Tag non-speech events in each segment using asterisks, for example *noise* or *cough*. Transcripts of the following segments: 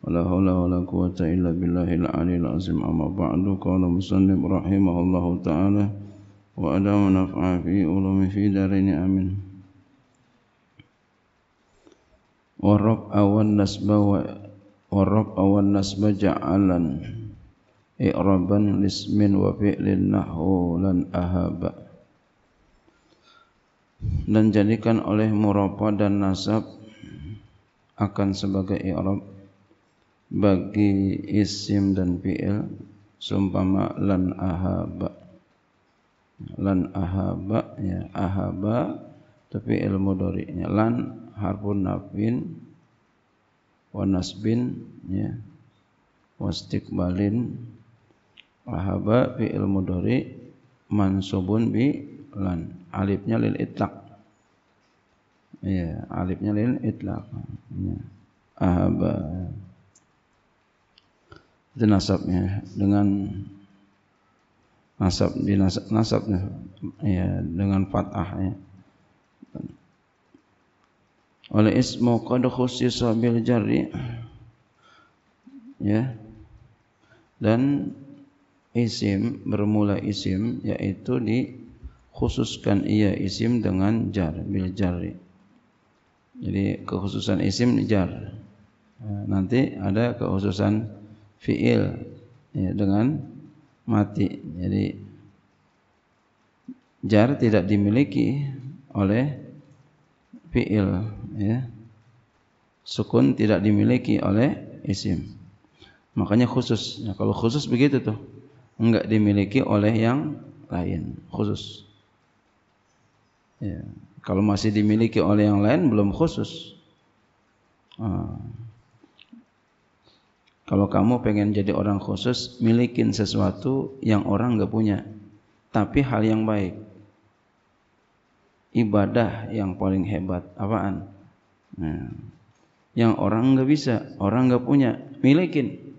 ولا حول ولا قوة إلا بالله العلي العظيم أما بعد قال المصنف رحمه الله تعالى وأدام نفع في علوم في دارين آمين والرفع والنسب والرفع والنسب جعلا إعرابا لاسم وفعل نحو لن أهابا dan jadikan oleh murabba dan nasab akan sebagai i'rab bagi isim dan fi'il sumpama lan ahaba lan ahaba ya ahaba tapi ilmu dorinya lan harfun nafin wa nasbin ya wastiqbalin ahaba ilmu dori mansubun bi lan alifnya lil itlaq ya alifnya lil itlaq ya ahaba itu nasabnya dengan nasab di nasab, nasabnya iya, ya dengan fathahnya oleh ismu qad khussisa bil jarri ya dan isim bermula isim yaitu dikhususkan ia isim dengan jar bil jarri jadi kekhususan isim jar nah, nanti ada kekhususan fiil ya, dengan mati. Jadi jar tidak dimiliki oleh fiil ya. Sukun tidak dimiliki oleh isim. Makanya khusus. Ya, kalau khusus begitu tuh enggak dimiliki oleh yang lain, khusus. Ya. Kalau masih dimiliki oleh yang lain belum khusus. Ah. Kalau kamu pengen jadi orang khusus, milikin sesuatu yang orang nggak punya, tapi hal yang baik. Ibadah yang paling hebat apaan? Nah, yang orang nggak bisa, orang nggak punya, milikin.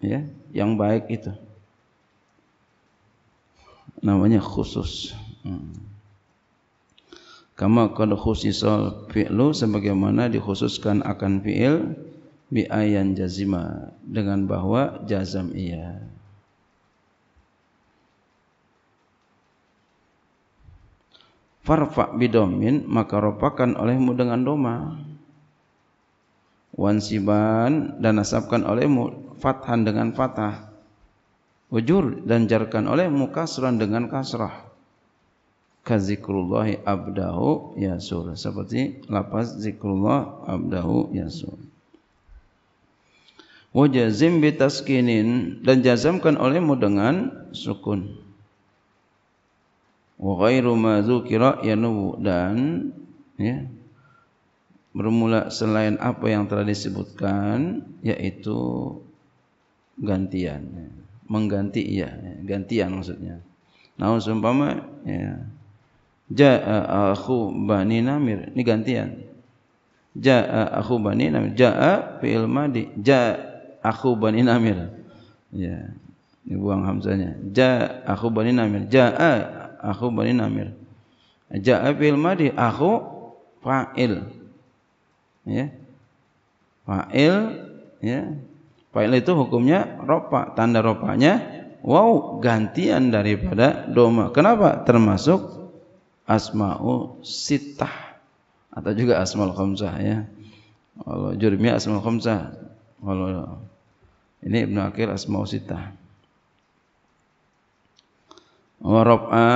Ya, yang baik itu namanya khusus. Hmm. Kama qad khusisal fi'lu sebagaimana dikhususkan akan fi'il bi ayan jazima dengan bahwa jazam iya. Farfa bidomin maka ropakan olehmu dengan doma. Wansiban dan nasabkan olehmu fathan dengan fathah. Ujur dan jarkan olehmu kasran dengan kasrah kazikrullahi abdahu yasur seperti lapas zikrullah abdahu yasur wajazim bitaskinin dan jazamkan olehmu dengan sukun wa ghairu ma dzukira yanubu dan ya bermula selain apa yang telah disebutkan yaitu gantian mengganti ya gantian maksudnya nah seumpama ya Ja'a akhu Bani Namir. Ini gantian. Ja'a akhu Bani Namir. Ja'a fi'il madi. Ja'a akhu Bani Namir. Ya. Ini buang hamzahnya. Ja'a akhu Bani Namir. Ja'a akhu Bani Namir. Ja'a fi'il madi. Akhu fa'il. Ya. Fa'il ya. Fa'il itu hukumnya ropa, tanda ropanya wow gantian daripada doma. Kenapa? Termasuk asma'u sitah atau juga asmal khamsah ya. Kalau Jurmi asmal khamsah. Kalau ini Ibnu Akil asma'u sitah. Wa rab'a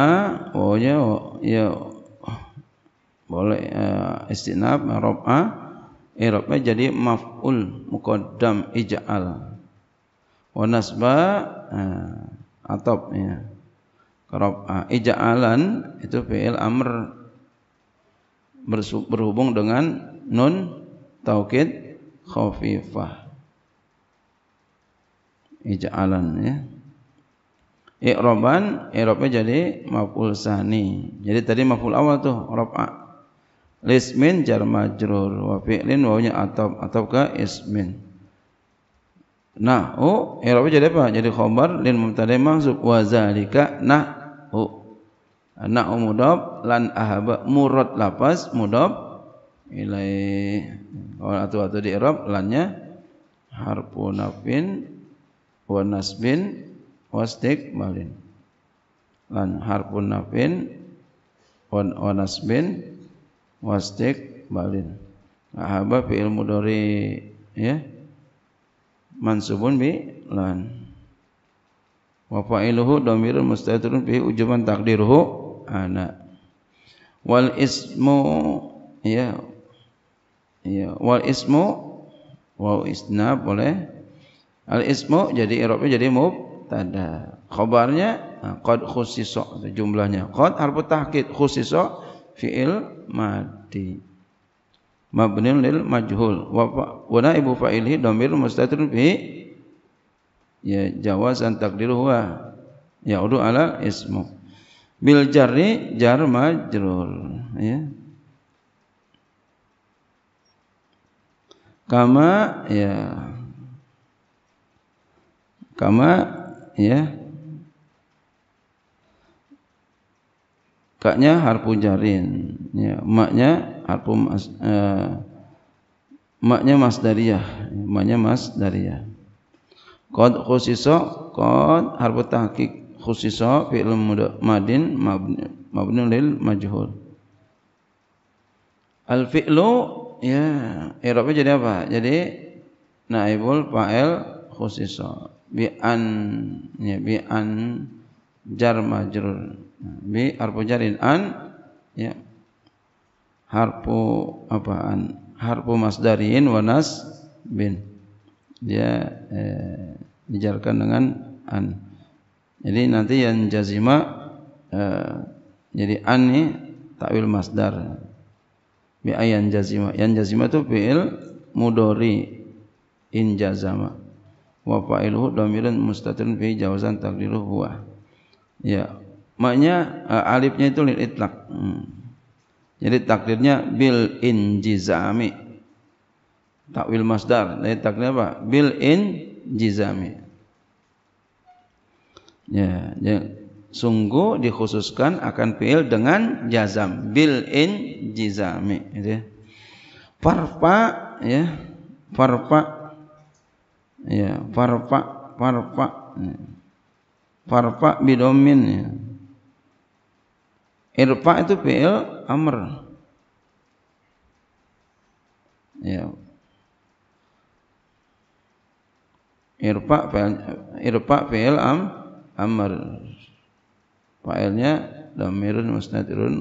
wawnya oh, ya boleh uh, istinab rab'a i'rabnya eh, jadi maf'ul muqaddam ij'al wa nasba uh, atop ya. Karena ah, ija'alan itu fi'il amr berhubung dengan nun taukid khafifah. Ija'alan ya. I'roban, i'robnya jadi maf'ul sani. Jadi tadi maf'ul awal tuh rafa. Lismin jar majrur wa fi'lin wawunya atab atop ke ismin. Nah, oh, i'robnya jadi apa? Jadi khobar lin mubtada mansub wa zalika nah hu oh. anak oh, mudab lan ahaba murad lapas mudab ilai atu atu di Arab lannya nya nafin wa nasbin wasdik malin lan harfu nafin wa nasbin wasdik malin ahaba fi'il dori ya mansubun bi lan wa fa'iluhu dhamirun mustatirun bi ujuban taqdiruhu ana ah, wal ismu ya ya wal ismu wa isna boleh al ismu jadi i'rabnya jadi mubtada khabarnya ah, qad khusisa jumlahnya qad harfu tahkid khusisa fi'il madi mabnin lil majhul wa wa naibu fa'ilihi dhamirun mustatirun bi ya jawaz an taqdiruhu wa udah ala ismu bil jarri jar majrur ya kama ya kama ya kaknya harpu jarin ya maknya harfu mas, eh, maknya masdariyah ya. maknya masdariyah Qad khusisa qad harfu tahqiq khusisa fi'il madin mabni lil majhul. Al fi'lu ya i'rabnya jadi apa? Jadi naibul fa'il khusisa bi an ya bi an jar majrur bi harfu jarin an ya harfu apaan harfu masdarin wa nas bin dia eh, dijarkan dengan an. Jadi nanti yang jazima eh, jadi an ini takwil masdar. Bi ayan jazima. Yang jazima itu fi'il mudori in jazama. Wa fa'iluhu dhamirun mustatirun fi jawazan huwa. Ya, maknya eh, alifnya itu lil Hmm. Jadi takdirnya bil injizami takwil masdar dari takdir apa bil in jizami ya, ya sungguh dikhususkan akan fiil dengan jazam bil in jizami gitu ya. farfa ya farfa ya farfa farfa ya. farfa bidomin ya. irfa itu fiil amr ya irfa fa'il irfa fa'il am amr fa'ilnya damirun musnadirun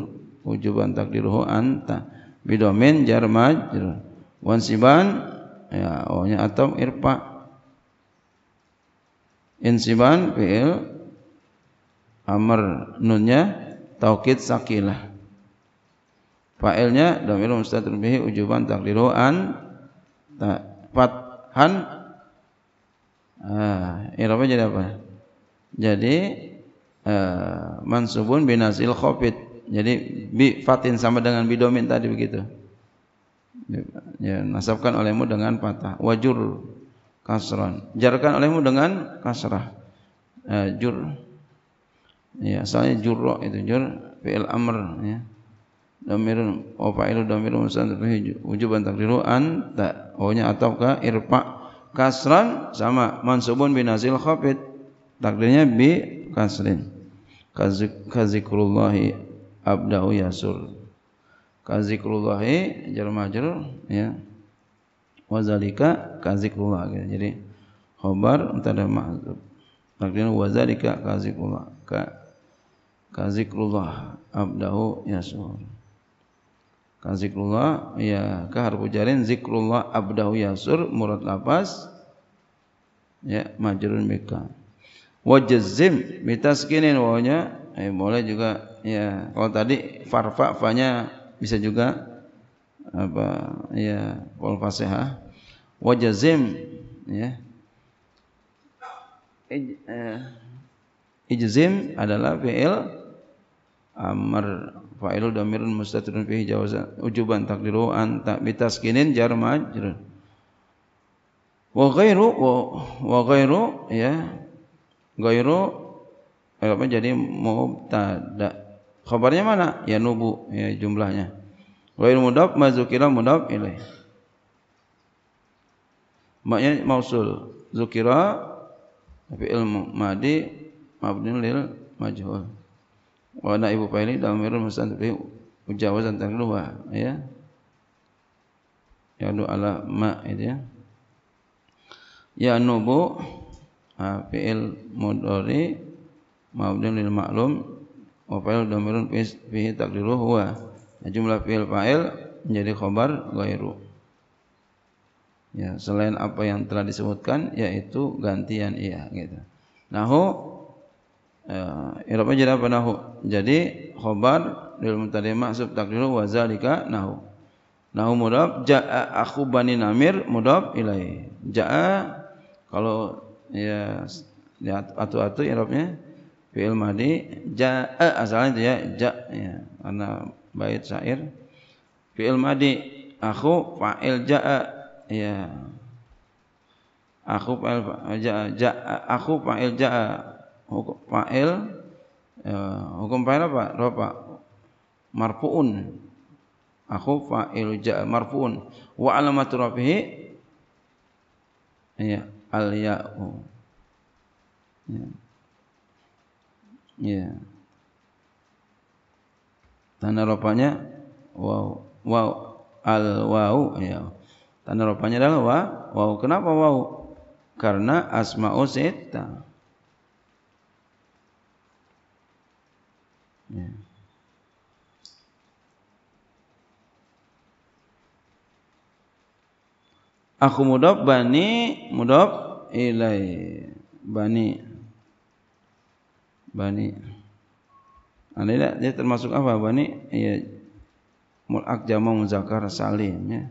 wujuban takdiruhu anta bidomin jar majr wansiban ya ohnya atau irfa insiban fi'il amr nunnya taukid sakilah fa'ilnya damirun musnadirun bihi wujuban takdiruhu anta fathan Uh, jadi apa? Jadi uh, mansubun binasil khafid. Jadi bi fatin sama dengan bidomin tadi begitu. Ya, nasabkan olehmu dengan patah. Wajur kasron. Jarkan olehmu dengan kasrah. Uh, jur. Ya, soalnya jurro itu jur fi'il amr ya. Damirun wa fa'ilu damirun musanad fihi wujuban taqdiru anta. Ohnya atau ka irfa' kasran sama mansubun binazil khafid takdirnya bi kasrin kazikrullahi abdau yasur kazikrullahi jar majrur ya wazalika kazikrullah gitu. jadi khobar mubtada mahdzub takdirnya wazalika kazikrullah ka kazikrullah abdau yasur Kan zikrullah ya ka harfu jarin zikrullah abdahu yasur murad lafaz ya majrun bika. Wa jazim bitaskinin wawnya eh, ya, boleh juga ya kalau tadi farfa fanya bisa juga apa ya wal fasihah wa jazim ya eh, ijzim adalah fi'il amr fa'ilu damirun mustatirun fihi jawazan ujuban takdiru an ta bitaskinin jar majrur wa ghairu wa, wa ghairu ya ghairu eh, apa jadi mubtada khabarnya mana ya nubu ya jumlahnya ghairu mudaf mazukira mudaf ilaih maknya mausul zukira fi'il madi mabni lil majhul wa naibu fa'ili damirun mustantib bihi mujawazan tangluha ya ya'nu ala ma itu ya ya nubu ha, fi'il mudhari mabdun lil ma'lum wa fa'il damirun fihi taqdiruhu huwa ya, jumlah fi'il fa'il menjadi khobar gairu ya selain apa yang telah disebutkan yaitu gantian iya gitu nahu Eh, Irab jadi apa nahu. Jadi khobar lil mutadi maksub takdiru wa zalika nahu. Nahu mudab jaa aku bani namir mudab ilai. Jaa kalau ya, ya atu-atu irabnya fi'il madi jaa asalnya itu ya ja ya karena bait syair fi'il madi aku fa'il jaa ya aku fa'il jaa jaa aku fa'il jaa hukum fa'il uh, hukum fa'il apa? Rofa marfuun. Aku fa'il ja marfuun wa alamatu rafihi ya al ya'u. Ya. Ya. Tanda rofanya wow wow al wow ya. Tanda rofanya adalah wa. Wow kenapa wow? Karena asma'u sittah Ya. Aku mudab bani mudab ilai bani bani. Anda dia termasuk apa bani? Ya mulak jama zakar salim ya.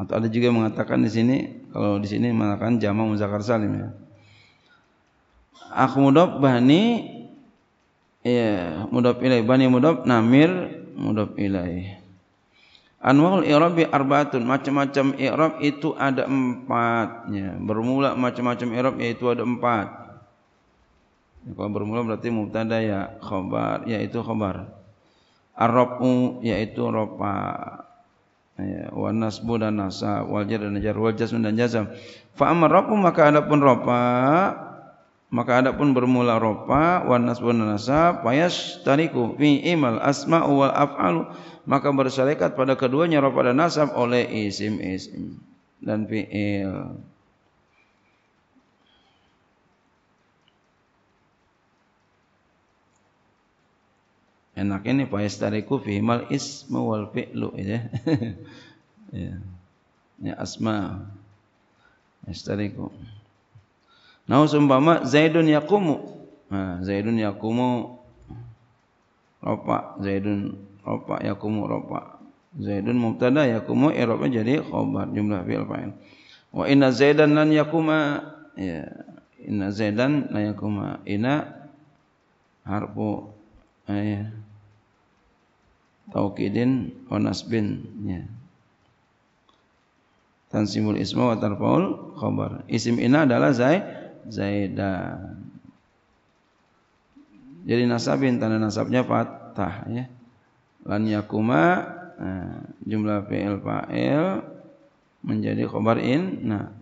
Atau ada juga yang mengatakan di sini kalau di sini mengatakan jama zakar salim ya. Aku mudab bani Iya, mudhaf ilaih. Bani mudhaf namir mudhaf ilaih. Anwaul i'rab bi arbaatun. Macam-macam i'rab itu ada empat ya. Bermula macam-macam i'rab yaitu ada empat. Ya, kalau bermula berarti mubtada ya khabar yaitu khabar. ar yaitu rafa. Ya, wa nasbu dan nasab, wal jar dan jar, wal jazm dan jazam. Fa amma rafu maka adapun rafa maka ada pun bermula ropa wan nasbun nasab payas tariku fi imal asma wal af'alu maka bersalekat pada keduanya ropa dan nasab oleh isim isim dan fi'il enak ini payas tariku fi imal ism wal fi'lu ya *laughs* ya, ya asma yastariku Nah, seumpama Zaidun yakumu. Nah, ha, Zaidun yakumu ropa. Zaidun ropa yakumu ropa. Zaidun mubtada yakumu eropa jadi khobar jumlah fi'il fa'il. Wa inna Zaidan lan yakuma. Ya. Inna Zaidan lan yakuma. Inna harfu ha, ya. Taukidin wa nasbin. Ya. Tansimul isma wa tarfaul khobar. Isim inna adalah Zaid. Zaidan. Jadi nasabin tanda nasabnya fathah ya. Lan yakuma nah, jumlah fi'il fa'il menjadi khobar in. Nah,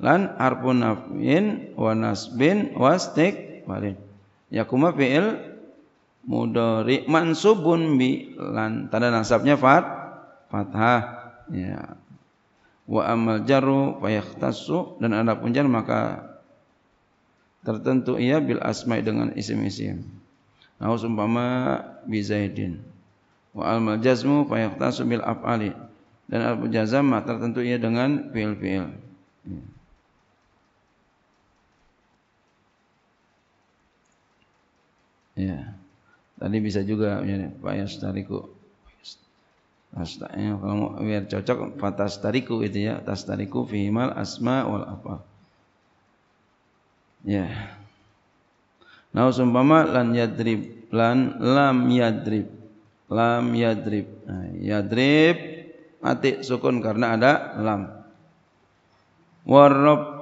lan harfun nafin wa nasbin wastik Yakuma fi'il mudori mansubun bi lan tanda nasabnya fat fathah ya. Wa amal jaru tasuk dan ada pun maka tertentu ia bil asma dengan isim-isim. Nah, umpama bi Zaidin. Wa al maljazmu fa yaqtasu bil af'ali. Dan al mujazam tertentu ia dengan fiil-fiil. Ya. Tadi bisa juga ya, Pak Yastariku. Astagfirullah kalau biar cocok fatas tariku itu ya, tas tariku fihimal asma wal afal. Ya. Nah, umpama lan yadrib lan lam yadrib. Lam yadrib. Nah, yadrib atik sukun karena ada lam. Warab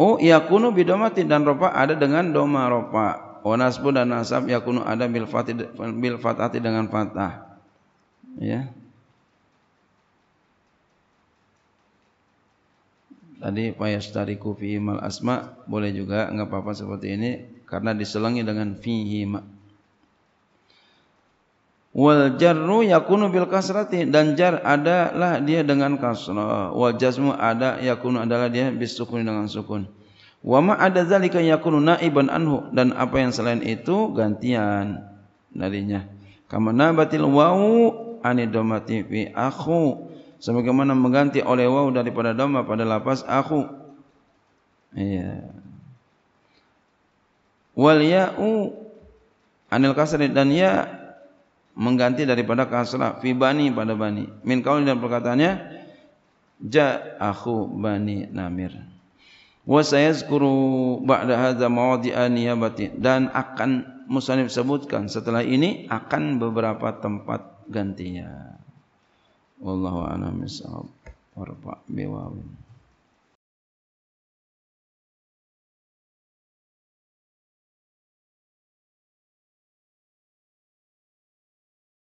Oh yakunu bidomati dan ropa ada dengan doma ropa. Onaspu dan nasab yakunu ada bil fatati dengan fatah. Ya. Tadi payastariku fihi mal asma boleh juga enggak apa-apa seperti ini karena diselangi dengan fihi ma. Wal jarru yakunu bil kasrati dan jar adalah dia dengan kasrah. Wal jazmu ada yakunu adalah dia bis sukun dengan sukun. Wa ma ada zalika yakunu naiban anhu dan apa yang selain itu gantian darinya. Kama batil wau anidamati fi akhu sebagaimana mengganti oleh waw daripada domba pada lapas aku. Iya. Wal ya'u anil kasri dan ya mengganti daripada kasra fi bani pada bani. Min kaul dan perkataannya ja aku bani namir. Wa sayazkuru ba'da hadza mawadi'a niyabati dan akan musanif sebutkan setelah ini akan beberapa tempat gantinya. Wallahu a'lam bishawab. Warfa biwawin.